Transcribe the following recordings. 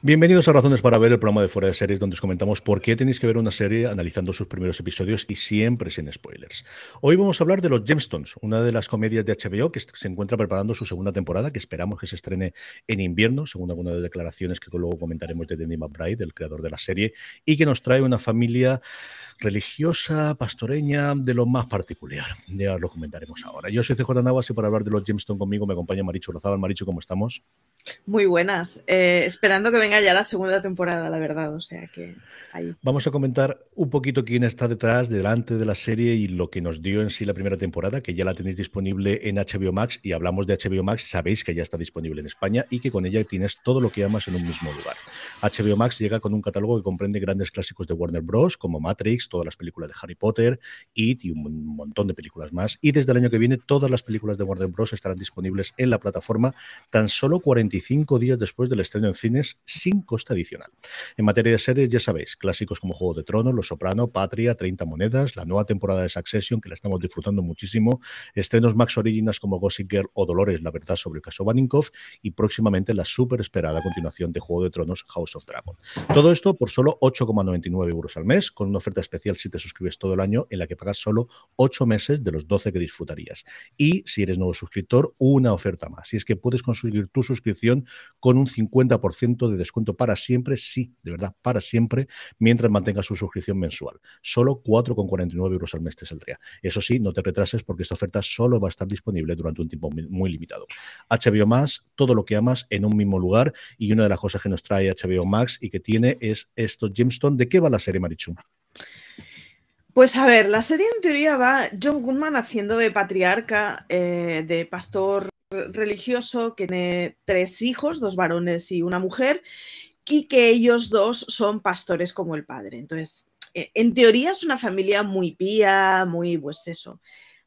Bienvenidos a Razones para Ver, el programa de Fuera de Series, donde os comentamos por qué tenéis que ver una serie analizando sus primeros episodios y siempre sin spoilers. Hoy vamos a hablar de Los Gemstones, una de las comedias de HBO que se encuentra preparando su segunda temporada, que esperamos que se estrene en invierno, según algunas de declaraciones que luego comentaremos de Denny McBride, el creador de la serie, y que nos trae una familia religiosa, pastoreña, de lo más particular. Ya lo comentaremos ahora. Yo soy CJ Navas y para hablar de Los Gemstones conmigo me acompaña Maricho Rozaval. Maricho, ¿cómo estamos? Muy buenas. Eh, esperando que venga ya la segunda temporada, la verdad. O sea que ahí. Vamos a comentar un poquito quién está detrás, delante de la serie y lo que nos dio en sí la primera temporada, que ya la tenéis disponible en HBO Max. Y hablamos de HBO Max, sabéis que ya está disponible en España y que con ella tienes todo lo que amas en un mismo lugar. HBO Max llega con un catálogo que comprende grandes clásicos de Warner Bros., como Matrix, todas las películas de Harry Potter, It y un montón de películas más. Y desde el año que viene, todas las películas de Warner Bros. estarán disponibles en la plataforma tan solo 45 días después del estreno en cines sin coste adicional. En materia de series, ya sabéis, clásicos como Juego de Tronos, Los Soprano, Patria, 30 Monedas, la nueva temporada de Succession, que la estamos disfrutando muchísimo, estrenos Max Originals como Gossip Girl o Dolores, la verdad sobre el caso Vaninkoff, y próximamente la súper esperada continuación de Juego de Tronos, House of Dragon. Todo esto por solo 8,99 euros al mes, con una oferta especial si te suscribes todo el año, en la que pagas solo 8 meses de los 12 que disfrutarías. Y si eres nuevo suscriptor, una oferta más. Y es que puedes conseguir tu suscripción con un 50% de descuento descuento para siempre, sí, de verdad, para siempre, mientras mantenga su suscripción mensual. Solo 4,49 euros al mes te saldría. Eso sí, no te retrases porque esta oferta solo va a estar disponible durante un tiempo muy limitado. HBO Max, todo lo que amas en un mismo lugar y una de las cosas que nos trae HBO Max y que tiene es estos Stone, ¿De qué va la serie, Marichu? Pues a ver, la serie en teoría va John Goodman haciendo de patriarca, eh, de pastor religioso que tiene tres hijos, dos varones y una mujer, y que ellos dos son pastores como el padre. Entonces, e, en teoría es una familia muy pía, muy, pues eso.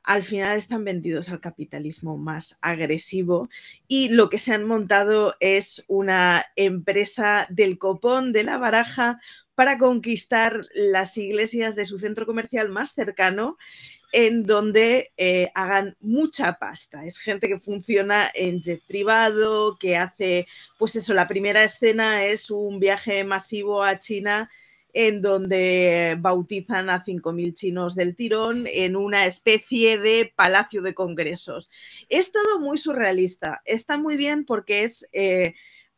Al final están vendidos al capitalismo más agresivo y lo que se han montado es una empresa del copón de la baraja para conquistar las iglesias de su centro comercial más cercano en donde eh, hagan mucha pasta. Es gente que funciona en jet privado, que hace, pues eso, la primera escena es un viaje masivo a China en donde bautizan a 5.000 chinos del tirón en una especie de palacio de congresos. Es todo muy surrealista. Está muy bien porque es... Eh,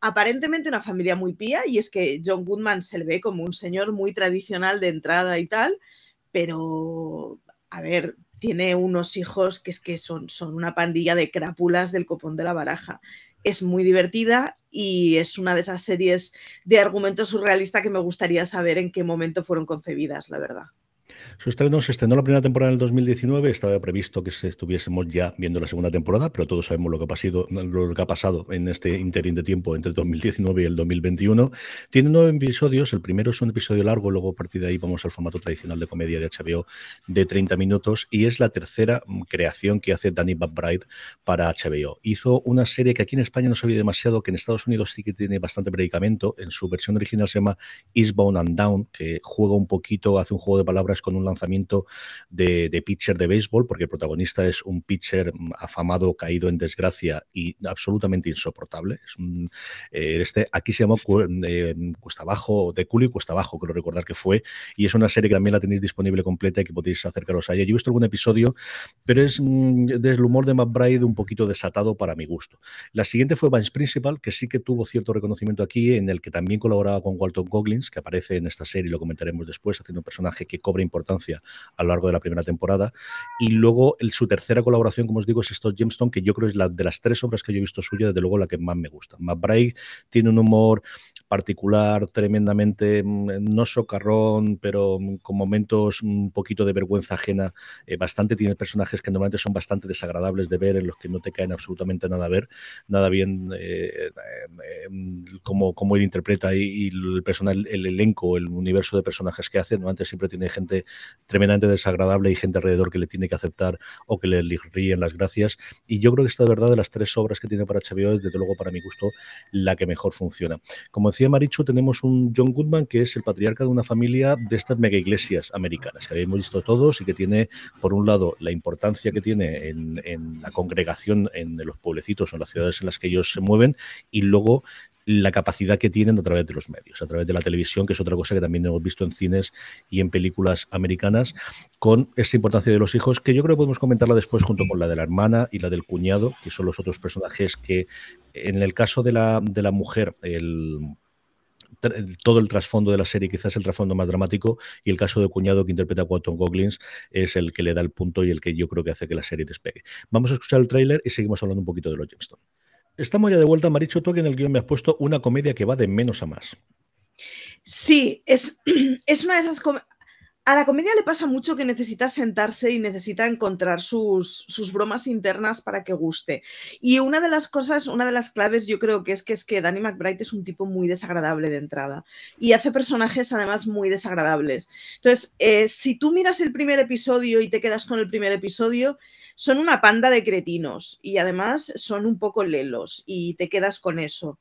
aparentemente una familia muy pía y es que John Goodman se le ve como un señor muy tradicional de entrada y tal, pero a ver, tiene unos hijos que es que son, son una pandilla de crápulas del copón de la baraja. Es muy divertida y es una de esas series de argumentos surrealista que me gustaría saber en qué momento fueron concebidas, la verdad. Su estreno se estrenó la primera temporada en el 2019, estaba previsto que estuviésemos ya viendo la segunda temporada, pero todos sabemos lo que ha, pasado, lo que ha pasado en este interín de tiempo entre el 2019 y el 2021. Tiene nueve episodios, el primero es un episodio largo, luego a partir de ahí vamos al formato tradicional de comedia de HBO de 30 minutos y es la tercera creación que hace Danny McBride para HBO. Hizo una serie que aquí en España no se oye demasiado, que en Estados Unidos sí que tiene bastante predicamento, en su versión original se llama Eastbound and Down, que juega un poquito, hace un juego de palabras con un lanzamiento de, pitcher de béisbol, porque el protagonista es un pitcher mm, afamado, caído en desgracia y absolutamente insoportable. Es eh, este, aquí se llamó eh, Cuesta Abajo, de Culi Cuesta Abajo, creo recordar que fue, y es una serie que también la tenéis disponible completa y que podéis acercaros a ella. Yo he visto algún episodio, pero es mm, del humor de McBride un poquito desatado para mi gusto. La siguiente fue Vance Principal, que sí que tuvo cierto reconocimiento aquí, en el que también colaboraba con Walton Goggins, que aparece en esta serie, y lo comentaremos después, haciendo un personaje que cobra importancia a lo largo de la primera temporada. Y luego su tercera colaboración, como os digo, es esto, Gemstone, que yo creo es la de las tres obras que yo he visto suya, desde luego la que más me gusta. McBride tiene un humor particular, tremendamente, mm, no socarrón, pero mm, con momentos mm, un poquito de vergüenza ajena, eh, bastante tiene personajes que normalmente son bastante desagradables de ver, en los que no te caen absolutamente nada a ver, nada bien eh, eh, como, como él interpreta y, el elenco, el universo de personajes que hace, normalmente siempre tiene gente tremendamente desagradable y gente alrededor que le tiene que aceptar o que le ríen las gracias. Y yo creo que esta de verdad de las tres obras que tiene para HBO desde luego, para mi gusto, la que mejor funciona. Como decía Marichu, tenemos un John Goodman que es el patriarca de una familia de estas mega iglesias americanas que habíamos visto todos y que tiene, por un lado, la importancia que tiene en, en la congregación en los pueblecitos o en las ciudades en las que ellos se mueven y luego la capacidad que tienen a través de los medios, a través de la televisión, que es otra cosa que también hemos visto en cines y en películas americanas, con esta importancia de los hijos, que yo creo que podemos comentarla después junto con la de la hermana y la del cuñado, que son los otros personajes que, en el caso de la, mujer, todo el trasfondo de la serie, quizás el trasfondo más dramático, y el caso de cuñado que interpreta a Walton Goggins es el que le da el punto y el que yo creo que hace que la serie despegue. Vamos a escuchar el tráiler y seguimos hablando un poquito de los Jimstone. Estamos ya de vuelta, Maricho, tú que en el guión me has puesto una comedia que va de menos a más. Sí, es, es una de esas... A la comedia le pasa mucho que necesita sentarse y necesita encontrar sus, bromas internas para que guste. Y una de las cosas, una de las claves yo creo que es que es que Danny McBride es un tipo muy desagradable de entrada y hace personajes además muy desagradables. Entonces, eh, si tú miras el primer episodio y te quedas con el primer episodio, son una panda de cretinos y además son un poco lelos y te quedas con eso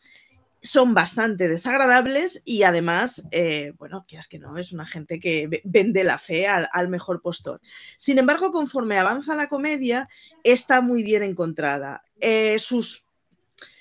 son bastante desagradables y además, bueno, eh, bueno, quieras que no, es una gente que vende la fe al, mejor postor. Sin embargo, conforme avanza la comedia, está muy bien encontrada. Eh, sus,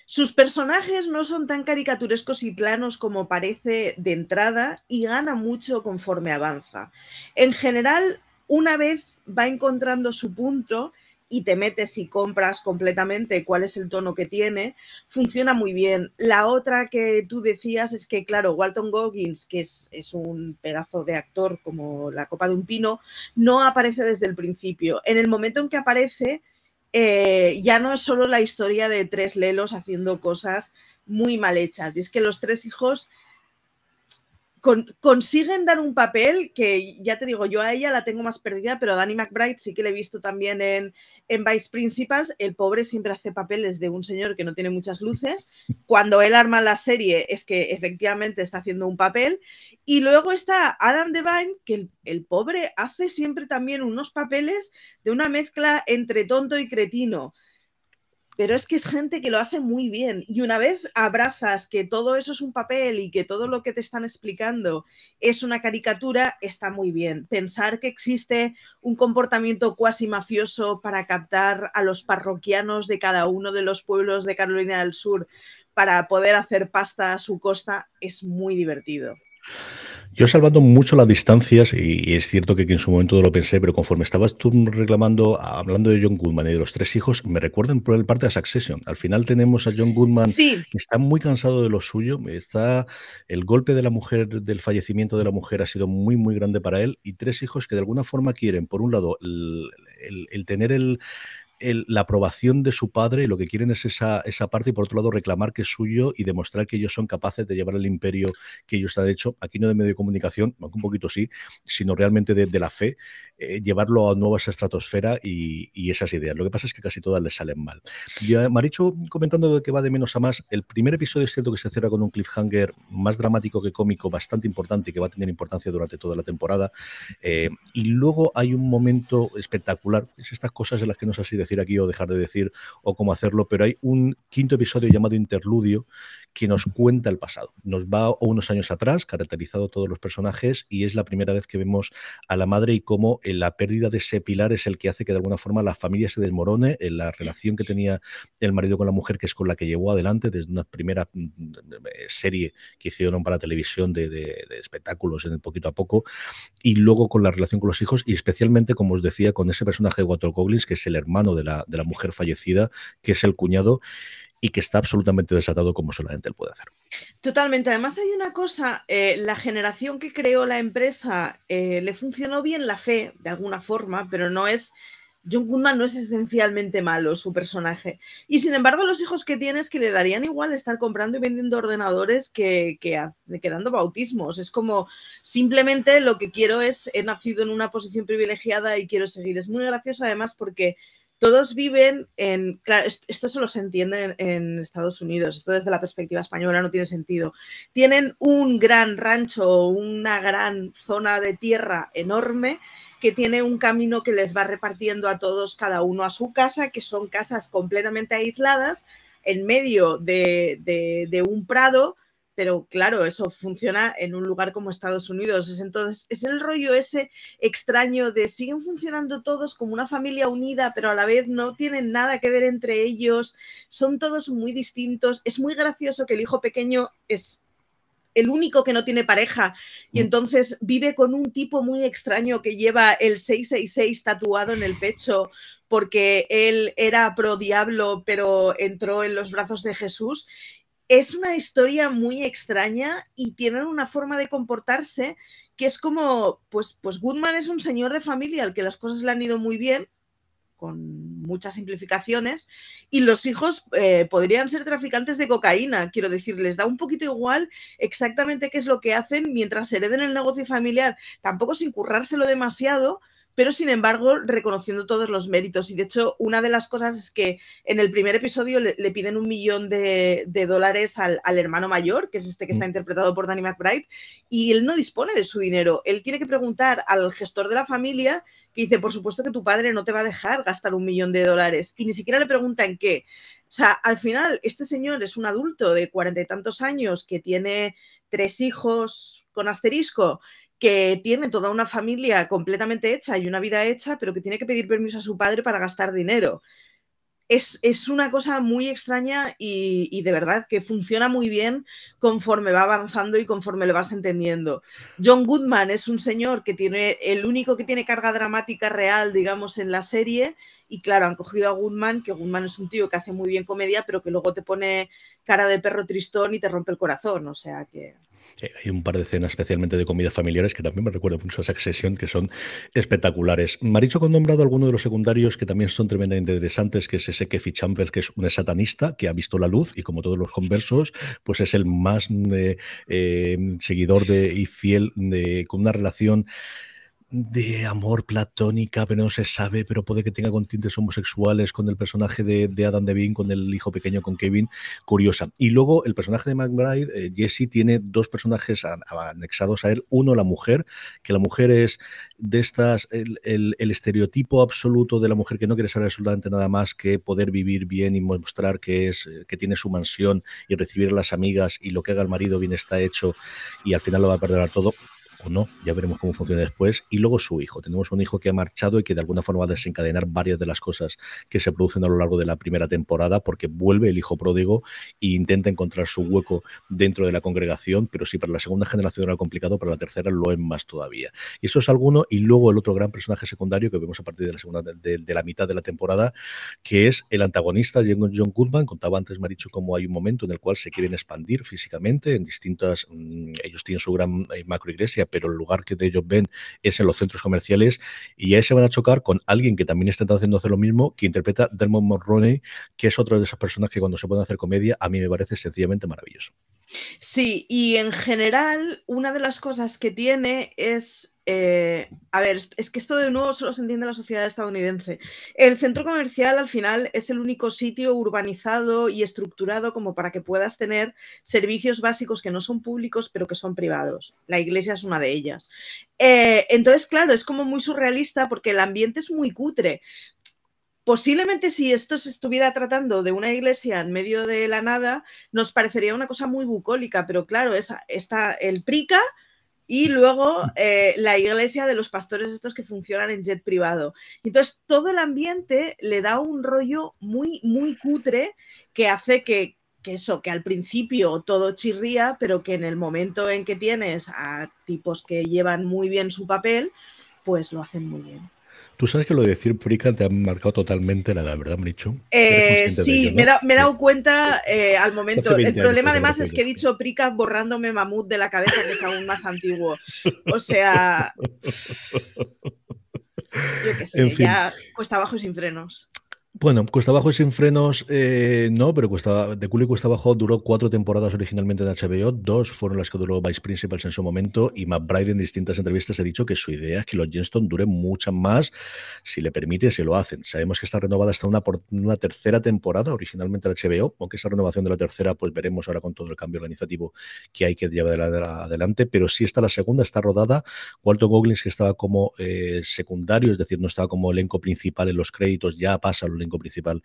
sus personajes no son tan caricaturescos y planos como parece de entrada y gana mucho conforme avanza. En general, una vez va encontrando su punto, y te metes y compras completamente cuál es el tono que tiene, funciona muy bien. La otra que tú decías es que, claro, Walton Goggins, que es, un pedazo de actor como la copa de un pino, no aparece desde el principio. En el momento en que aparece, eh, ya no es solo la historia de tres lelos haciendo cosas muy mal hechas. Y es que los tres hijos consiguen dar un papel que ya te digo, yo a ella la tengo más perdida, pero a Danny McBride sí que le he visto también en, Vice Principals. El pobre siempre hace papeles de un señor que no tiene muchas luces. Cuando él arma la serie es que efectivamente está haciendo un papel. Y luego está Adam Devine, que el pobre hace siempre también unos papeles de una mezcla entre tonto y cretino pero es que es gente que lo hace muy bien. Y una vez abrazas que todo eso es un papel y que todo lo que te están explicando es una caricatura, está muy bien. Pensar que existe un comportamiento cuasi mafioso para captar a los parroquianos de cada uno de los pueblos de Carolina del Sur para poder hacer pasta a su costa es muy divertido. Yo salvando mucho las distancias, y es cierto que, en su momento lo pensé, pero conforme estabas tú reclamando, hablando de John Goodman y de los tres hijos, me recuerdan por el parte de Succession. Al final tenemos a John Goodman que está muy cansado de lo suyo, está el golpe de la mujer, del fallecimiento de la mujer ha sido muy, muy grande para él, y tres hijos que de alguna forma quieren, por un lado, el tener el, la aprobación de su padre y lo que quieren es esa, esa parte y por otro lado reclamar que es suyo y demostrar que ellos son capaces de llevar el imperio que ellos han hecho, aquí no de medio de comunicación, aunque un poquito sí, sino realmente de, la fe, eh, llevarlo a nuevas estratosfera y, esas ideas. Lo que pasa es que casi todas les salen mal. Ya, Maricho, comentando de que va de menos a más, el primer episodio es cierto que se cierra con un cliffhanger más dramático que cómico, bastante importante y que va a tener importancia durante toda la temporada. Eh, y luego hay un momento espectacular, es estas cosas en las que nos es así aquí o dejar de decir o cómo hacerlo, pero hay un quinto episodio llamado Interludio que nos cuenta el pasado. Nos va unos años atrás, caracterizado todos los personajes, y es la primera vez que vemos a la madre y cómo la pérdida de ese pilar es el que hace que de alguna forma la familia se desmorone, en la relación que tenía el marido con la mujer, que es con la que llevó adelante desde una primera mm, mm, eh, serie que hicieron para televisión de, espectáculos en el poquito a poco, y luego con la relación con los hijos, y especialmente, como os decía, con ese personaje de Walter Coglins, que es el hermano de de la, mujer fallecida, que es el cuñado y que está absolutamente desatado como solamente él puede hacer. Totalmente. Además hay una cosa, eh, la generación que creó la empresa eh, le funcionó bien la fe de alguna forma, pero no es... John Goodman no es esencialmente malo su personaje. Y sin embargo los hijos que tienes es que le darían igual estar comprando y vendiendo ordenadores que, que dando bautismos. Es como simplemente lo que quiero es, he nacido en una posición privilegiada y quiero seguir. Es muy gracioso además porque todos viven en, claro, esto solo se entiende en, Estados Unidos, esto desde la perspectiva española no tiene sentido. Tienen un gran rancho, o una gran zona de tierra enorme que tiene un camino que les va repartiendo a todos, cada uno a su casa, que son casas completamente aisladas en medio de un prado pero claro, eso funciona en un lugar como Estados Unidos. Es entonces, es el rollo ese extraño de siguen funcionando todos como una familia unida, pero a la vez no tienen nada que ver entre ellos, son todos muy distintos. Es muy gracioso que el hijo pequeño es el único que no tiene pareja y mm. entonces vive con un tipo muy extraño que lleva el 666 tatuado en el pecho porque él era pro diablo pero entró en los brazos de Jesús es una historia muy extraña y tienen una forma de comportarse que es como, pues, pues Goodman es un señor de familia al que las cosas le han ido muy bien, con muchas simplificaciones, y los hijos eh, podrían ser traficantes de cocaína, quiero decir, les da un poquito igual exactamente qué es lo que hacen mientras hereden el negocio familiar, tampoco sin currárselo demasiado, pero sin embargo reconociendo todos los méritos. Y de hecho, una de las cosas es que en el primer episodio le, piden un millón de, dólares al, al, hermano mayor, que es este que está mm. interpretado por Danny McBride, y él no dispone de su dinero. Él tiene que preguntar al gestor de la familia que dice, por supuesto que tu padre no te va a dejar gastar un millón de dólares. Y ni siquiera le preguntan qué. O sea, al final, este señor es un adulto de cuarenta y tantos años que tiene tres hijos con asterisco, que tiene toda una familia completamente hecha y una vida hecha, pero que tiene que pedir permiso a su padre para gastar dinero. Es, una cosa muy extraña y, y, de verdad que funciona muy bien conforme va avanzando y conforme lo vas entendiendo. John Goodman es un señor que tiene el único que tiene carga dramática real, digamos, en la serie. Y claro, han cogido a Goodman, que Goodman es un tío que hace muy bien comedia, pero que luego te pone cara de perro tristón y te rompe el corazón. O sea que hay un par de escenas especialmente de comidas familiares, que también me recuerda mucho a esa sesión, que son espectaculares. Maricho con nombrado alguno de los secundarios que también son tremendamente interesantes, que es ese Kefi Chambers, que es un satanista que ha visto la luz y como todos los conversos, pues es el más mm, eh, eh, seguidor de, y fiel de, con una relación de amor platónica, pero no se sabe, pero puede que tenga con tintes homosexuales, con el personaje de, Adam Devine, con el hijo pequeño, con Kevin, curiosa. Y luego el personaje de McBride, eh, Jesse, tiene dos personajes anexados a él. Uno, la mujer, que la mujer es de estas, el, estereotipo absoluto de la mujer que no quiere saber absolutamente nada más que poder vivir bien y mostrar que, es, eh, que tiene su mansión y recibir a las amigas y lo que haga el marido bien está hecho y al final lo va a a todo o no, ya veremos cómo funciona después, y luego su hijo. Tenemos un hijo que ha marchado y que de alguna forma va a desencadenar varias de las cosas que se producen a lo largo de la primera temporada, porque vuelve el hijo pródigo e intenta encontrar su hueco dentro de la congregación, pero si para la segunda generación era complicado, para la tercera lo es más todavía. Y eso es alguno, y luego el otro gran personaje secundario que vemos a partir de la segunda de, la mitad de la temporada, que es el antagonista John Goodman. Contaba antes Maricho, cómo hay un momento en el cual se quieren expandir físicamente en distintas. Mm, ellos tienen su gran eh, macroiglesia, pero el lugar que de ellos ven es en los centros comerciales y ahí se van a chocar con alguien que también está de hacer lo mismo, que interpreta Dermot Mulroney, que es otra de esas personas que cuando se pueden hacer comedia a mí me parece sencillamente maravilloso. Sí, y en general, una de las cosas que tiene es. Eh, a ver, es que esto de nuevo solo se entiende en la sociedad estadounidense. El centro comercial al final es el único sitio urbanizado y estructurado como para que puedas tener servicios básicos que no son públicos pero que son privados. La iglesia es una de ellas. Eh, entonces, claro, es como muy surrealista porque el ambiente es muy cutre, Posiblemente si esto se estuviera tratando de una iglesia en medio de la nada, nos parecería una cosa muy bucólica, pero claro, está el prica y mm. luego mm. Eh, la iglesia de los pastores estos que funcionan en jet privado. Entonces, todo el ambiente le da un rollo muy, muy cutre que hace que eso, que al principio todo chirría, pero que en el momento en que tienes a tipos que llevan muy bien su papel, pues lo hacen muy bien. Tú sabes que lo de decir prika te ha marcado totalmente la edad, ¿verdad, Micho? Eh, sí, me, he dado cuenta eh, eh, al momento. El problema además es que he dicho prica borrándome mamut de la cabeza, que es aún más antiguo. O sea, yo qué sé, ya cuesta abajo sin frenos. Bueno, Cuesta Abajo y Sin Frenos eh, no, pero Cuesta, The y Cuesta Abajo duró cuatro temporadas originalmente en HBO, dos fueron las que duró Vice Principals en su momento y McBride en distintas entrevistas ha dicho que su idea es que los Jenston duren muchas más, si le permite, se lo hacen. Sabemos que está renovada hasta una, por, una tercera temporada originalmente en HBO, aunque esa renovación de la tercera pues veremos ahora con todo el cambio organizativo que hay que llevar adelante, pero sí está la segunda, está rodada, Walton Goggins que estaba como eh, secundario, es decir, no estaba como elenco principal en los créditos, ya pasa los principal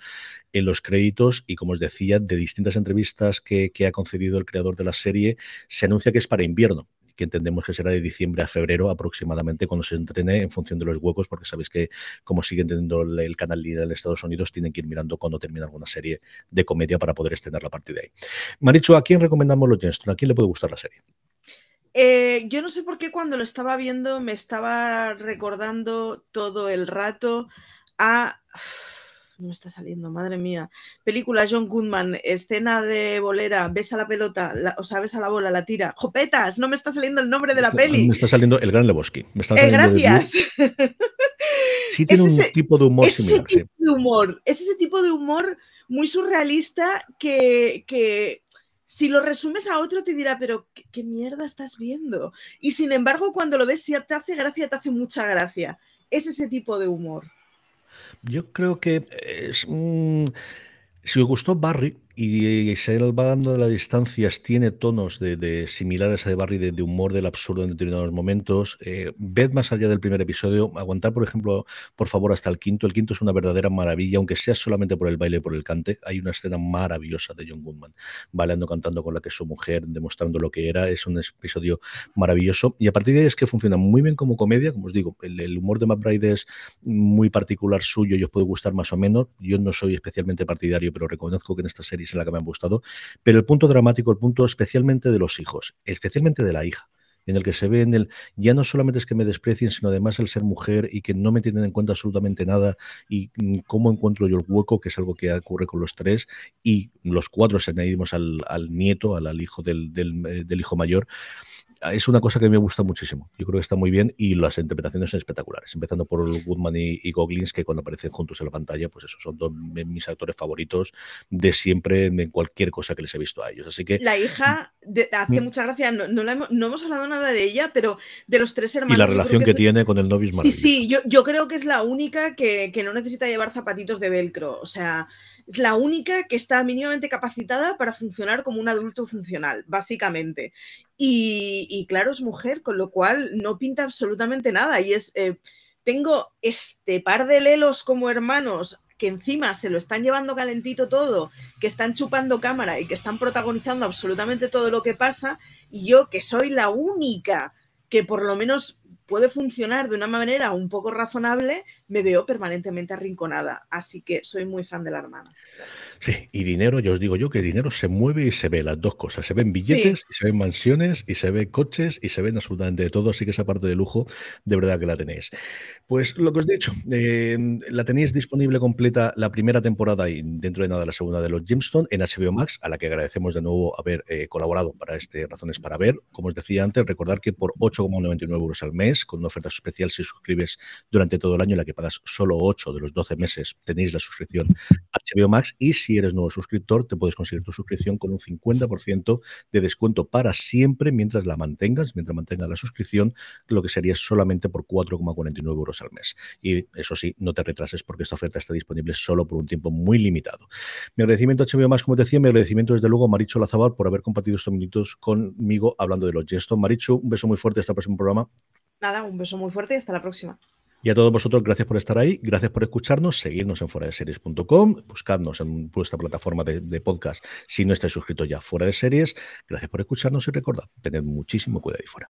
en los créditos y como os decía, de distintas entrevistas que, ha concedido el creador de la serie, se anuncia que es para invierno que entendemos que será de diciembre a febrero aproximadamente cuando se entrene en función de los huecos, porque sabéis que como sigue teniendo el canal líder de Estados Unidos, tienen que ir mirando cuando termina alguna serie de comedia para poder extender la parte de ahí. Maricho, ¿a quién recomendamos los Jenston? ¿A quién le puede gustar la serie? Eh, yo no sé por qué cuando lo estaba viendo me estaba recordando todo el rato a... No me está saliendo, madre mía. Película John Goodman, escena de bolera, besa la pelota, o sea, a la bola, la tira. ¡Jopetas! No me está saliendo el nombre de la peli. Me está saliendo el gran Lebowski. Me eh, gracias. Sí tiene un tipo de humor ese Tipo de humor, es ese tipo de humor muy surrealista que, si lo resumes a otro te dirá, pero ¿qué, ¿qué, mierda estás viendo? Y sin embargo, cuando lo ves, si te hace gracia, te hace mucha gracia. Es ese tipo de humor. Yo creo que es Si os gustó Barry, y se va dando las distancias, tiene tonos de, similares a de Barry, de, humor del absurdo en determinados momentos. Eh, ved más allá del primer episodio, aguantar, por ejemplo, por favor, hasta el quinto. El quinto es una verdadera maravilla, aunque sea solamente por el baile y por el cante. Hay una escena maravillosa de John Goodman bailando, cantando con la que su mujer, demostrando lo que era. Es un episodio maravilloso. Y a partir de ahí es que funciona muy bien como comedia. Como os digo, el, humor de McBride es muy particular suyo y os puede gustar más o menos. Yo no soy especialmente partidario, pero reconozco que en esta serie es la que me han gustado, pero el punto dramático, el punto especialmente de los hijos, especialmente de la hija en el que se ve en el ya no solamente es que me desprecien, sino además el ser mujer y que no me tienen en cuenta absolutamente nada y mm, cómo encuentro yo el hueco, que es algo que ocurre con los tres y los cuatro, se añadimos al, nieto, al, hijo eh, del hijo mayor es una cosa que me gusta muchísimo. Yo creo que está muy bien y las interpretaciones son espectaculares. Empezando por Goodman y, y que cuando aparecen juntos en la pantalla, pues eso son mis actores favoritos de siempre en cualquier cosa que les he visto a ellos. Así que. La hija, hace mm. mucha gracia, no, hemos, hablado nada de ella, pero de los tres hermanos. Y la relación que, tiene con el novio es Sí, sí, yo, creo que es la única que, que no necesita llevar zapatitos de velcro. O sea es la única que está mínimamente capacitada para funcionar como un adulto funcional, básicamente. Y, claro, es mujer, con lo cual no pinta absolutamente nada. Y es, eh, tengo este par de lelos como hermanos que encima se lo están llevando calentito todo, que están chupando cámara y que están protagonizando absolutamente todo lo que pasa, y yo que soy la única que por lo menos puede funcionar de una manera un poco razonable, me veo permanentemente arrinconada. Así que soy muy fan de la hermana. Sí, y dinero, yo os digo yo que el dinero se mueve y se ve, las dos cosas. Se ven billetes, y se ven mansiones, y se ven coches, y se ven absolutamente todo. Así que esa parte de lujo, de verdad que la tenéis. Pues lo que os he dicho, eh, la tenéis disponible completa la primera temporada y dentro de nada la segunda de los Gemstone en HBO Max, a la que agradecemos de nuevo haber eh, colaborado para este Razones para Ver. Como os decía antes, recordar que por 8,99 euros al mes, con una oferta especial si suscribes durante todo el año, en la que pagas solo 8 de los 12 meses, tenéis la suscripción HBO Max. Y si eres nuevo suscriptor, te puedes conseguir tu suscripción con un 50% de descuento para siempre mientras la mantengas, mientras mantengas la suscripción, lo que sería solamente por 4,49 euros al mes. Y eso sí, no te retrases porque esta oferta está disponible solo por un tiempo muy limitado. Mi agradecimiento a HBO Max, como te decía, mi agradecimiento desde luego a Maricho Lazabal por haber compartido estos minutos conmigo hablando de los gestos. Maricho un beso muy fuerte hasta el próximo programa. Nada, un beso muy fuerte y hasta la próxima. Y a todos vosotros, gracias por estar ahí, gracias por escucharnos, seguirnos en fueradeseries.com, buscadnos en vuestra plataforma de, de, podcast si no estáis suscritos ya fuera de series. Gracias por escucharnos y recordad, tened muchísimo cuidado ahí fuera.